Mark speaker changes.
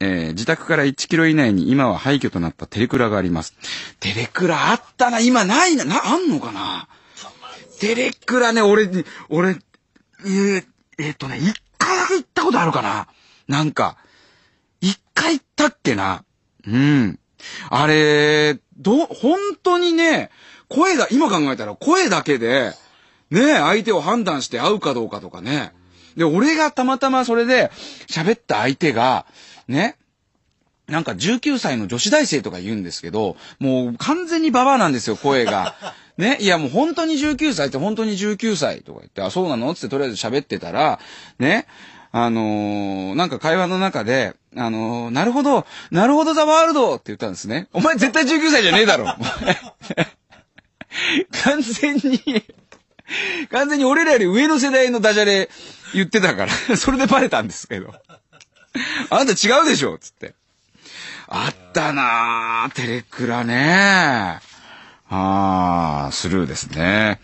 Speaker 1: えー、自宅から1キロ以内に今は廃墟となったテレクラがあります。テレクラあったな、今ないな、な、あんのかなテレクラね、俺、に、俺、えー、えー、っとね、一回だけ行ったことあるかななんか、一回行ったっけなうん。あれ、ど、本当にね、声だ、今考えたら声だけで、ね、相手を判断して会うかどうかとかね。で、俺がたまたまそれで喋った相手が、ね、なんか19歳の女子大生とか言うんですけど、もう完全にババアなんですよ、声が。ね、いやもう本当に19歳って本当に19歳とか言って、あ、そうなのってとりあえず喋ってたら、ね、あのー、なんか会話の中で、あのー、なるほど、なるほどザワールドって言ったんですね。お前絶対19歳じゃねえだろ。完全に 完全に俺らより上の世代のダジャレ言ってたから、それでバレたんですけど。あんた違うでしょつって。あったなぁ、テレクラね。ああ、スルーですね。